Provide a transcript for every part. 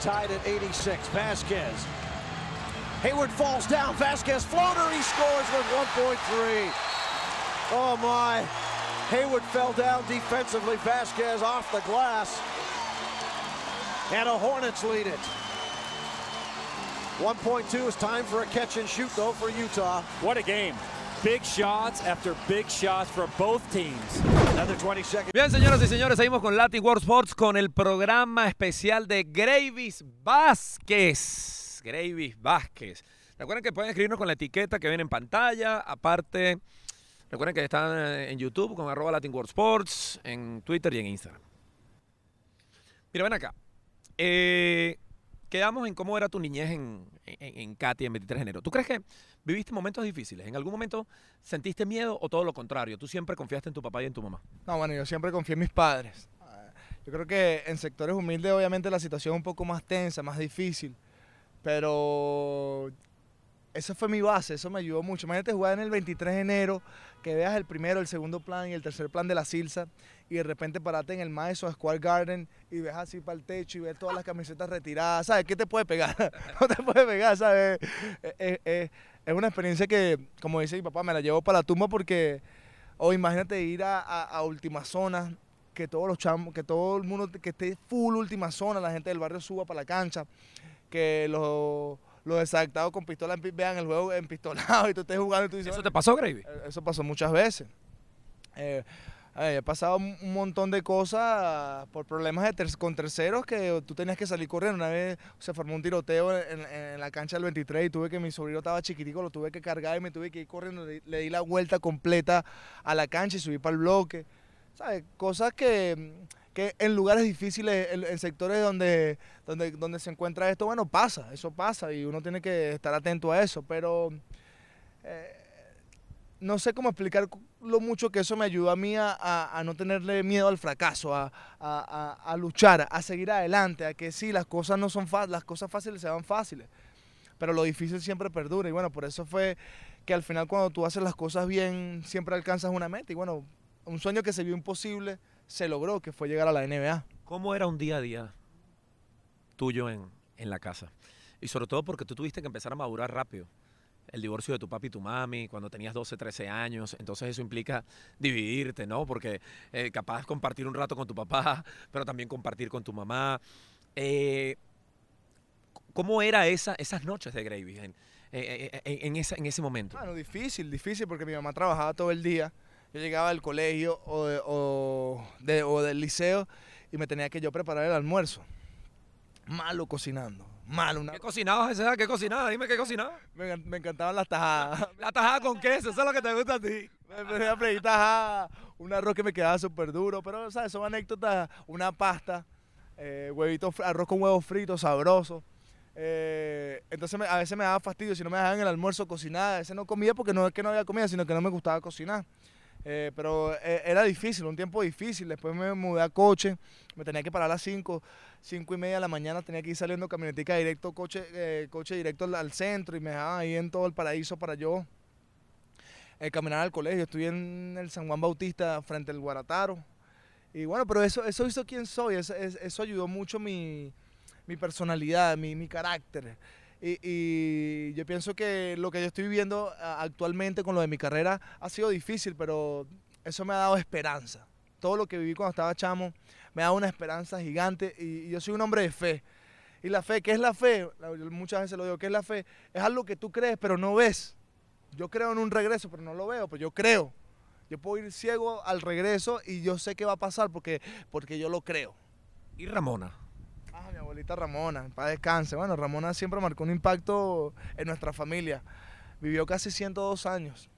tied at 86. Vasquez. Hayward falls down. Vasquez floater. He scores with 1.3. Oh, my. Hayward fell down defensively. Vasquez off the glass. And a Hornets lead it. 1.2 is time for a catch and shoot, though, for Utah. What a game. Big shots after big shots for both teams. Another 20 seconds. Bien, señoras y señores, seguimos con Latin World Sports con el programa especial de Gravis Vázquez. Gravis Vázquez. Recuerden que pueden escribirnos con la etiqueta que viene en pantalla. Aparte, recuerden que están eh, en YouTube con arroba Latin World Sports, en Twitter y en Instagram. Mira, ven acá. Eh, quedamos en cómo era tu niñez en, en, en Katy 23 de enero. ¿Tú crees que viviste momentos difíciles? ¿En algún momento sentiste miedo o todo lo contrario? ¿Tú siempre confiaste en tu papá y en tu mamá? No, bueno, yo siempre confié en mis padres. Ah, yo creo que en sectores humildes obviamente la situación es un poco más tensa, más difícil, pero eso fue mi base, eso me ayudó mucho. Imagínate jugar en el 23 de enero que veas el primero, el segundo plan y el tercer plan de la Silsa y de repente parate en el a Square Garden y ves así para el techo y ver todas las camisetas retiradas, ¿sabes? ¿Qué te puede pegar? no te puede pegar, ¿sabes? Eh, eh, eh, es, una experiencia que, como dice mi papá, me la llevo para la tumba porque, o oh, imagínate ir a, última zona, que todos los chamos, que todo el mundo, que esté full última zona, la gente del barrio suba para la cancha, que los los desactados con pistola en, vean el juego empistolado y tú estés jugando y tú dices... ¿Eso te pasó, Gravy? Eh, eso pasó muchas veces. Eh, eh he pasado un montón de cosas por problemas con terceros que tú tenías que salir corriendo. Una vez se formó un tiroteo en, la cancha del 23 y tuve que mi sobrino estaba chiquitico, lo tuve que cargar y me tuve que ir corriendo. Le, le di la vuelta completa a la cancha y subí para el bloque. ¿Sabes? Cosas que que en lugares difíciles, en, sectores donde, donde, se encuentra esto, bueno, pasa, eso pasa y uno tiene que estar atento a eso, pero eh, no sé cómo explicar lo mucho que eso me ayudó a mí a, no tenerle miedo al fracaso, a, luchar, a seguir adelante, a que sí, las cosas no son fáciles, las cosas fáciles se van fáciles, pero lo difícil siempre perdura y bueno, por eso fue que al final cuando tú haces las cosas bien siempre alcanzas una meta y bueno, un sueño que se vio imposible se logró, que fue llegar a la NBA. ¿Cómo era un día a día tuyo en, en la casa? Y sobre todo porque tú tuviste que empezar a madurar rápido el divorcio de tu papi y tu mami, cuando tenías 12, 13 años. Entonces eso implica dividirte, ¿no? Porque eh, capaz compartir un rato con tu papá, pero también compartir con tu mamá. Eh, ¿Cómo eran esa, esas noches de Gravy en, eh, en, en ese momento? Bueno, difícil, difícil, porque mi mamá trabajaba todo el día yo llegaba del colegio o, del liceo y me tenía que yo preparar el almuerzo. Malo cocinando. Malo. Una... ¿Qué cocinabas esa? ¿Qué cocinaba? Dime qué cocinaba? Me, encantaban las tajadas. ¿Las tajadas con queso? ¿Eso es lo que te gusta a ti? Me empecé a un arroz que me quedaba súper duro, pero ¿sabes? son anécdotas. Una pasta, eh, huevitos, arroz con huevos fritos, sabroso. Eh, entonces a veces me daba fastidio si no me dejaban el almuerzo cocinado. A veces no comía porque no es que no había comida, sino que no me gustaba cocinar. Eh, pero eh, era difícil, un tiempo difícil. Después me mudé a coche, me tenía que parar a las 5, 5 y media de la mañana, tenía que ir saliendo camionetica directo, coche, eh, coche directo al, centro y me dejaba ahí en todo el paraíso para yo caminar al colegio. Estuve en el San Juan Bautista frente al Guarataro. Y bueno, pero eso, eso hizo quien soy, eso, eso ayudó mucho mi, personalidad, mi carácter. Y, yo pienso que lo que yo estoy viviendo actualmente con lo de mi carrera ha sido difícil, pero eso me ha dado esperanza. Todo lo que viví cuando estaba chamo me ha dado una esperanza gigante y, yo soy un hombre de fe. Y la fe, ¿qué es la fe? Muchas veces lo digo, ¿qué es la fe? Es algo que tú crees pero no ves. Yo creo en un regreso pero no lo veo, pero pues yo creo. Yo puedo ir ciego al regreso y yo sé qué va a pasar porque, porque yo lo creo. ¿Y Ramona? abuelita Ramona, para descanse. Bueno, Ramona siempre marcó un impacto en nuestra familia. Vivió casi 102 años.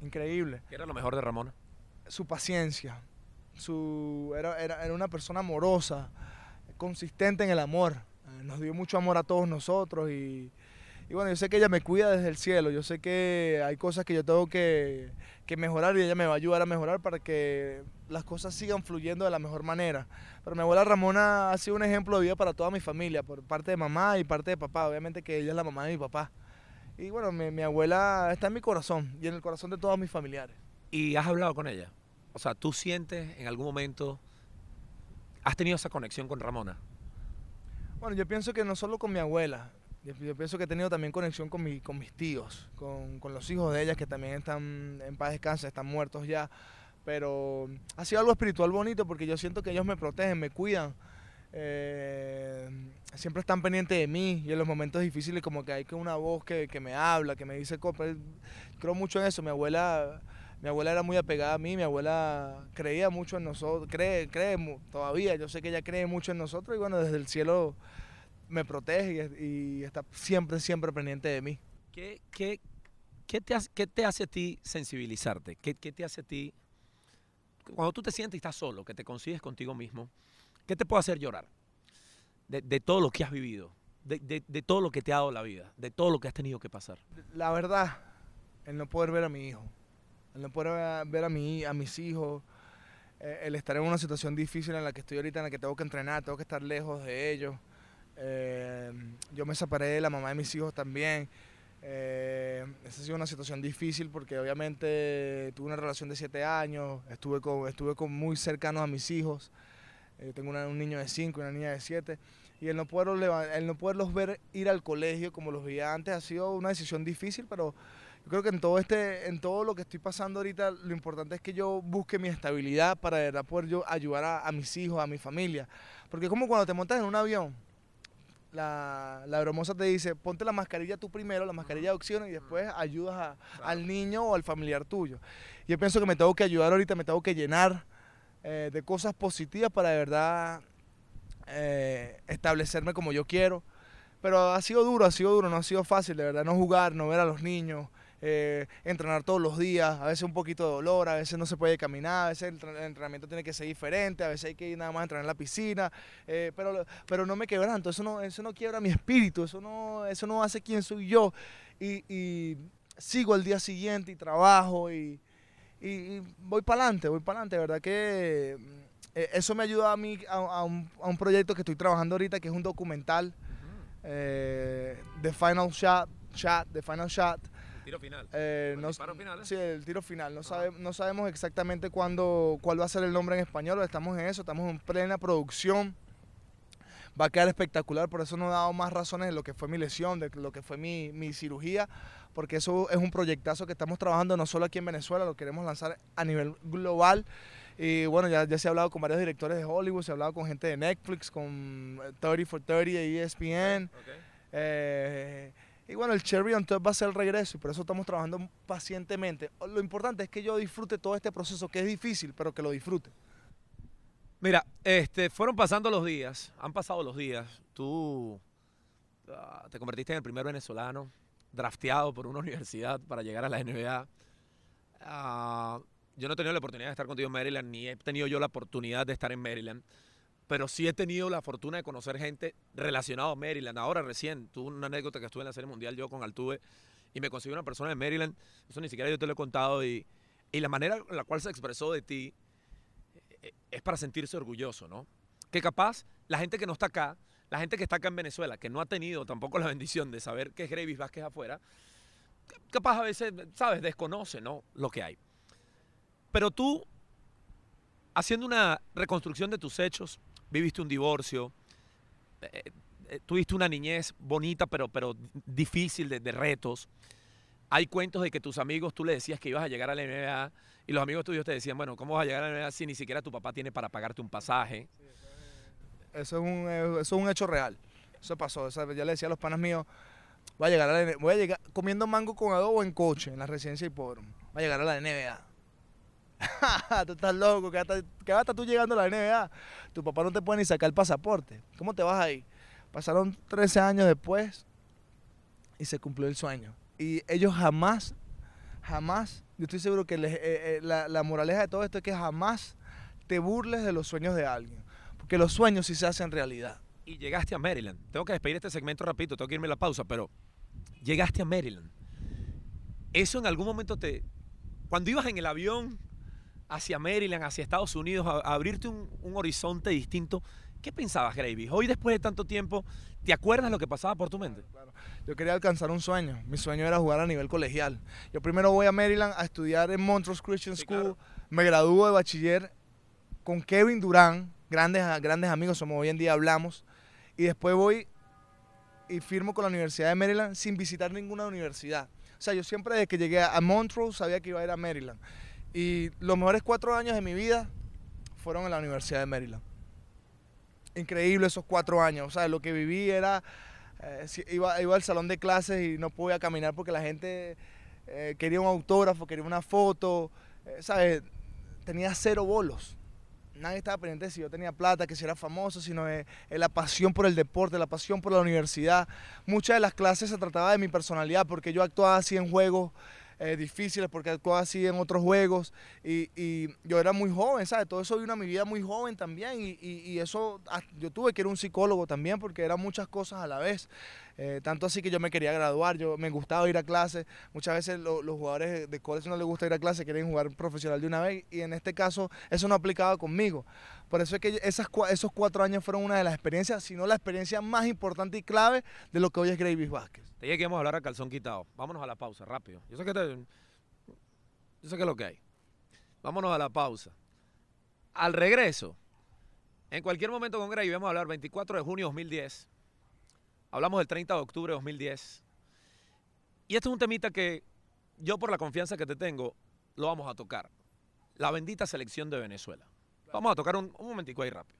Increíble. ¿Qué era lo mejor de Ramona? Su paciencia. Su, era una persona amorosa, consistente en el amor. Eh, nos dio mucho amor a todos nosotros y, y bueno, yo sé que ella me cuida desde el cielo, yo sé que hay cosas que yo tengo que, que mejorar y ella me va a ayudar a mejorar para que las cosas sigan fluyendo de la mejor manera. Pero mi abuela Ramona ha sido un ejemplo de vida para toda mi familia, por parte de mamá y parte de papá, obviamente que ella es la mamá de mi papá. Y bueno, mi, mi abuela está en mi corazón y en el corazón de todos mis familiares. ¿Y has hablado con ella? O sea, ¿tú sientes en algún momento, has tenido esa conexión con Ramona? Bueno, yo pienso que no solo con mi abuela, yo, pienso que he tenido también conexión con, mi, con mis tíos, con, los hijos de ellas que también están en paz descanso, están muertos ya. Pero ha sido algo espiritual bonito porque yo siento que ellos me protegen, me cuidan. Eh, siempre están pendientes de mí y en los momentos difíciles como que hay que una voz que, me habla, que me dice cosas. Creo mucho en eso. Mi abuela, mi abuela era muy apegada a mí, mi abuela creía mucho en nosotros, cree, cree todavía, yo sé que ella cree mucho en nosotros y bueno, desde el cielo me protege y, está siempre, siempre pendiente de mí. ¿Qué, qué, te, hace, qué te hace a ti sensibilizarte? ¿Qué, te hace a ti, cuando tú te sientes y estás solo, que te consigues contigo mismo, qué te puede hacer llorar? De, todo lo que has vivido, de, todo lo que te ha dado la vida, de todo lo que has tenido que pasar? La verdad, el no poder ver a mi hijo, el no poder ver a, mi, a mis hijos, eh, el estar en una situación difícil en la que estoy ahorita, en la que tengo que entrenar, tengo que estar lejos de ellos, eh, yo me separé de la mamá de mis hijos también. Eh, esa ha sido una situación difícil porque obviamente tuve una relación de siete años, estuve estuve con muy cercano a mis hijos. Eh, tengo un niño de 5 y una niña de 7. Y el no, poderlos, el no poderlos ver ir al colegio como los veía antes ha sido una decisión difícil, pero yo creo que en todo, este, en todo lo que estoy pasando ahorita, lo importante es que yo busque mi estabilidad para poder ayudar a, a mis hijos, a mi familia. Porque es como cuando te montas en un avión la, la bromosa te dice, ponte la mascarilla tú primero, la mascarilla de opción y después ayudas al niño o al familiar tuyo. Yo pienso que me tengo que ayudar ahorita, me tengo que llenar eh, de cosas positivas para de verdad eh, establecerme como yo quiero. Pero ha sido duro, ha sido duro, no ha sido fácil, de verdad, no jugar, no ver a los niños, eh, entrenar todos los días, a veces un poquito de dolor, a veces no se puede caminar, a veces el, entrenamiento tiene que ser diferente, a veces hay que ir nada más a entrenar en la piscina, eh, pero, pero no me quebranto, eso no, eso no quiebra mi espíritu, eso no, eso no hace quién soy yo. Y, sigo al día siguiente y trabajo y, voy para adelante, voy para adelante, verdad que mm, eh, eso me ayuda a mí a, un, proyecto que estoy trabajando ahorita, que es un documental de Final Shot, Shot, The Final Shot, tiro final. Eh, no, ¿eh? Sí, el tiro final. No, no sabemos exactamente cuándo, cuál va a ser el nombre en español. Estamos en eso, estamos en plena producción. Va a quedar espectacular, por eso no he dado más razones de lo que fue mi lesión, de lo que fue mi, cirugía, porque eso es un proyectazo que estamos trabajando no solo aquí en Venezuela, lo queremos lanzar a nivel global. Y bueno, ya, ya, se ha hablado con varios directores de Hollywood, se ha hablado con gente de Netflix, con 30 eh, for 30 y ESPN. Y bueno, el cherry entonces va a ser el regreso y por eso estamos trabajando pacientemente. Lo importante es que yo disfrute todo este proceso, que es difícil, pero que lo disfrute. Mira, este, fueron pasando los días, han pasado los días. Tú ah, te convertiste en el primer venezolano drafteado por una universidad para llegar a la NBA. Ah, yo no he tenido la oportunidad de estar contigo en Maryland, ni he tenido yo la oportunidad de estar en Maryland pero sí he tenido la fortuna de conocer gente relacionada a Maryland. Ahora recién, tuve una anécdota que estuve en la Serie Mundial yo con Altuve y me consiguió una persona de Maryland, eso ni siquiera yo te lo he contado, y, y la manera en la cual se expresó de ti eh, es para sentirse orgulloso, ¿no? Que capaz la gente que no está acá, la gente que está acá en Venezuela, que no ha tenido tampoco la bendición de saber que es Gravis Vázquez afuera, capaz a veces, ¿sabes?, desconoce, ¿no?, lo que hay. Pero tú, haciendo una reconstrucción de tus hechos, viviste un divorcio, eh, eh, eh, tuviste una niñez bonita, pero, pero difícil de, retos. Hay cuentos de que tus amigos, tú le decías que ibas a llegar a la NBA y los amigos tuyos te decían, bueno, ¿cómo vas a llegar a la NBA si ni siquiera tu papá tiene para pagarte un pasaje? eso, es un, hecho real. Eso pasó. ya le decía a los panas míos, voy a llegar a la NBA, voy a llegar comiendo mango con adobo en coche, en la residencia y por... Voy a llegar a la NBA. tú estás loco, que hasta, estás tú llegando a la NBA, tu papá no te puede ni sacar el pasaporte. ¿Cómo te vas ahí? Pasaron 13 años después y se cumplió el sueño. Y ellos jamás, jamás, yo estoy seguro que eh, eh, la, la moraleja de todo esto es que jamás te burles de los sueños de alguien. Porque los sueños sí se hacen realidad. Y llegaste a Maryland. Tengo que despedir este segmento rapidito, tengo que irme a la pausa, pero llegaste a Maryland. Eso en algún momento te... Cuando ibas en el avión, hacia Maryland, hacia Estados Unidos, abrirte un, horizonte distinto. ¿Qué pensabas, Gravy? Hoy, después de tanto tiempo, ¿te acuerdas lo que pasaba por tu mente? Yo quería alcanzar un sueño. Mi sueño era jugar a nivel colegial. Yo primero voy a Maryland a estudiar en Montrose Christian School. Me gradúo de bachiller con Kevin Durán, grandes, ah, grandes amigos, somos hoy en día hablamos. Y después voy y firmo con la Universidad de Maryland sin visitar ninguna universidad. O sea, yo siempre desde que llegué a Montrose sabía que iba a ir a Maryland. Y los mejores cuatro años de mi vida fueron en la Universidad de Maryland. Increíble esos cuatro años. O sea, lo que viví era. Eh, iba, al salón de clases y no podía caminar porque la gente eh, quería un autógrafo, quería una foto. Eh, ¿Sabes? Tenía cero bolos. Nadie estaba pendiente si yo tenía plata, que si era famoso, sino la pasión por el deporte, la pasión por la universidad. Muchas de las clases se trataba de mi personalidad porque yo actuaba así en juegos. Eh, difíciles porque actuaba así en otros juegos y, yo era muy joven, ¿sabes? Todo eso vino a mi vida muy joven también y, y eso ah, yo tuve que ir a un psicólogo también porque eran muchas cosas a la vez. Eh, tanto así que yo me quería graduar, yo me gustaba ir a clase. Muchas veces los jugadores de college no les gusta ir a clase, quieren jugar profesional de una vez y en este caso eso no aplicaba conmigo. Por eso es que esos cuatro años fueron una de las experiencias, sino la experiencia más importante y clave de lo que hoy es Gravis Vázquez. Te dije que íbamos a hablar a calzón quitado. Vámonos a la pausa, rápido. Yo sé que, te, yo sé que es lo que hay. Vámonos a la pausa. Al regreso, en cualquier momento con Gray, vamos a hablar 24 de junio 2010. Hablamos del 30 de octubre de 2010. Y este es un temita que yo por la confianza que te tengo, lo vamos a tocar. La bendita selección de Venezuela. Vamos a tocar un, momentico ahí rápido.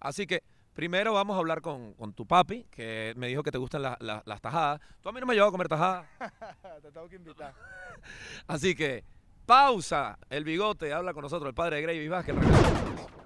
Así que primero vamos a hablar con, tu papi, que me dijo que te gustan las tajadas. Tú a mí no me llevas a comer tajadas. te tengo que invitar. Así que pausa. El bigote habla con nosotros, el padre de Gravy Vázquez.